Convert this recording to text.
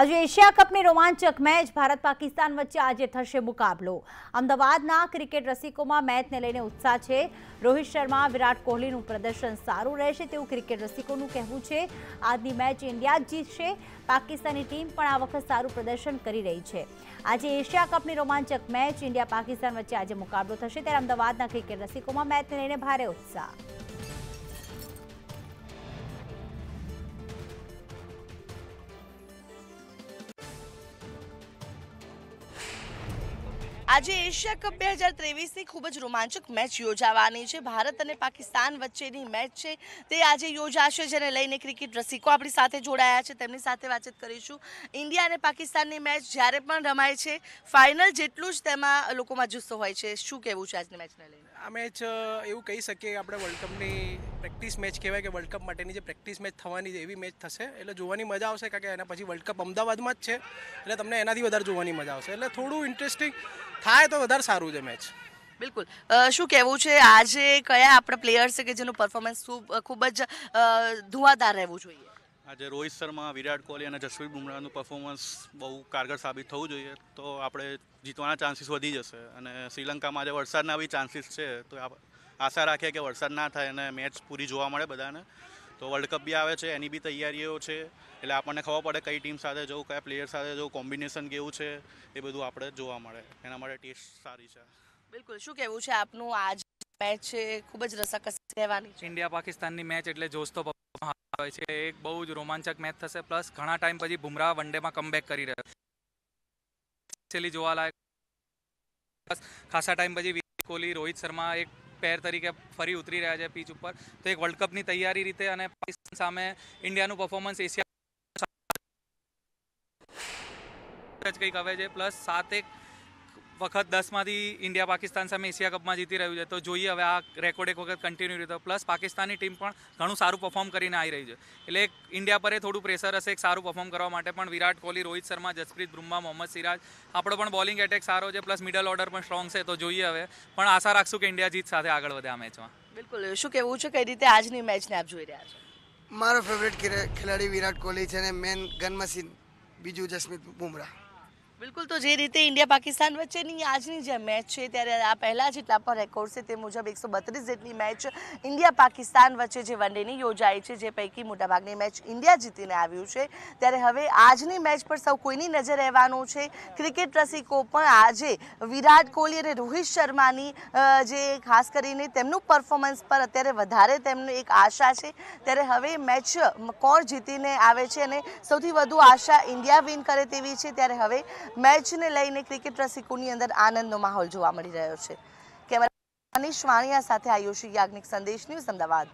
આજે એશિયા કપની રોમાંચક મેચ ભારત પાકિસ્તાન વચ્ચે આજે થશે મુકાબલો અમદાવાદના ક્રિકેટ રસિકોમાં મેચને લઈને ઉત્સાહ છે રોહિત શર્મા વિરાટ કોહલીનું પ્રદર્શન સારું રહેશે તેવું ક્રિકેટ રસિકોનું કહેવું છે આજની મેચ ઇન્ડિયા જ જીતશે પાકિસ્તાની ટીમ પણ આ વખત સારું પ્રદર્શન કરી રહી છે આજે એશિયા કપની રોમાંચક મેચ ઇન્ડિયા પાકિસ્તાન વચ્ચે આજે મુકાબલો થશે ત્યારે અમદાવાદના ક્રિકેટ રસિકોમાં મેચને લઈને ભારે ઉત્સાહ આજે એશિયા કપ બે હજાર ત્રેવીસની ખૂબ જ રોમાંચક મેચ યોજાવાની છે ભારત અને પાકિસ્તાન વચ્ચેની મેચ છે તે આજે યોજાશે જેને લઈને ક્રિકેટ રસિકો આપણી સાથે જોડાયા છે તેમની સાથે વાતચીત કરીશું ઇન્ડિયા અને પાકિસ્તાનની મેચ જ્યારે પણ રમાય છે ફાઇનલ જેટલું જ તેમાં લોકોમાં જુસ્સો હોય છે શું કહેવું છે આજની મેચને લઈને આ મેચ એવું કહી શકીએ કે આપણે વર્લ્ડ કપની પ્રેક્ટિસ મેચ કહેવાય કે વર્લ્ડ કપ માટેની જે પ્રેક્ટિસ મેચ થવાની એવી મેચ થશે એટલે જોવાની મજા આવશે કારણ કે એના પછી વર્લ્ડ કપ અમદાવાદમાં જ છે એટલે તમને એનાથી વધારે જોવાની મજા આવશે એટલે થોડું ઇન્ટરેસ્ટિંગ થાય તો વધારે સારું છે મેચ બિલકુલ શું કહેવું છે આજે કયા આપણા પ્લેયર્સ છે કે જેનું પરફોર્મન્સ ખૂબ જ ધુઆધાર રહેવું જોઈએ આજે રોહિત શર્મા વિરાટ કોહલી અને જસપ્રીત બુમરાહનું પરફોર્મન્સ બહુ કારગર સાબિત થવું જોઈએ તો આપણે જીતવાના ચાન્સીસ વધી જશે અને શ્રીલંકામાં આજે વરસાદના બી ચાન્સીસ છે તો આશા રાખીએ કે વરસાદ ના થાય અને મેચ પૂરી જોવા મળે બધાને તો વર્લ્ડ કપ બી આવે છે એની બી તૈયારીઓ છે એટલે આપણને ખબર પડે કઈ ટીમ સાથે જવું કયા પ્લેયર સાથે જવું કોમ્બિનેશન કેવું છે એ બધું આપણે જોવા મળે એના માટે ટેસ્ટ સારી છે બિલકુલ શું કહેવું છે આપનું આજ મેચ છે ખૂબ જ રસાકસ રહેવાની ઇન્ડિયા પાકિસ્તાનની મેચ એટલે જોશ તો આવે છે એક બહુ જ રોમાંચક મેચ થશે પ્લસ ઘણા ટાઈમ પછી બુમરાહ વનડેમાં કમબેક કરી રહ્યો છે જોવા લાયક ખાસા ટાઈમ પછી વિરાટ કોહલી રોહિત શર્મા એક પેર તરીકે ફરી ઉતરી રહ્યા છે પીચ ઉપર તો એક વર્લ્ડ કપની તૈયારી રીતે અને પાકિસ્તાન સામે ઇન્ડિયાનું પરફોર્મન્સ એશિયા કંઈક હવે છે પ્લસ સાત એક વખત દસમાંથી ઇન્ડિયા પાકિસ્તાન સામે એશિયા કપમાં જીતી રહ્યું છે તો જોઈએ હવે આ રેકોર્ડ એક વખત કન્ટિન્યુ રહ્યું પ્લસ પાકિસ્તાનની ટીમ પણ ઘણું સારું પરફોર્મ કરીને આવી રહી છે એટલે એક ઇન્ડિયા પર એ થોડું પ્રેશર હશે એક સારું પરફોર્મ કરવા માટે પણ વિરાટ કોહલી રોહિત શર્મા જસપ્રીત બુમ્મા મોહમ્મદ સિરાજ આપણો પણ બોલિંગ એટેક સારો છે પ્લસ મિડલ ઓર્ડર પણ સ્ટ્રોંગ છે તો જોઈએ હવે પણ આશા રાખશું કે ઇન્ડિયા જીત સાથે આગળ વધે આ મેચમાં બિલકુલ શું કહેવું છે કઈ રીતે આજની મેચને આપ જોઈ રહ્યા છો મારો ફેવરેટ ખેલાડી વિરાટ કોહલી છે અને મેન ગન મશીન બીજું જસપ્રીત બુમરાહ બિલકુલ તો જે રીતે ઇન્ડિયા પાકિસ્તાન વચ્ચેની આજની જે મેચ છે ત્યારે આ પહેલાં જેટલા પણ રેકોર્ડ છે તે મુજબ એકસો બત્રીસ જેટલી મેચ ઇન્ડિયા પાકિસ્તાન વચ્ચે જે વનડેની ડેની યોજાઈ છે જે પૈકી મોટાભાગની મેચ ઇન્ડિયા જીતીને આવ્યું છે ત્યારે હવે આજની મેચ પર સૌ કોઈની નજર રહેવાનું છે ક્રિકેટ રસિકો પણ આજે વિરાટ કોહલી અને રોહિત શર્માની જે ખાસ કરીને તેમનું પરફોર્મન્સ પર અત્યારે વધારે તેમનું એક આશા છે ત્યારે હવે મેચ કોણ જીતીને આવે છે અને સૌથી વધુ આશા ઇન્ડિયા વિન કરે તેવી છે ત્યારે હવે મેચને લઈને ક્રિકેટ રસિકોની અંદર આનંદનો માહોલ જોવા મળી રહ્યો છે કેમેરા અનિશ વાણિયા સાથે આયુષી યાજ્ઞિક સંદેશ ન્યૂઝ અમદાવાદ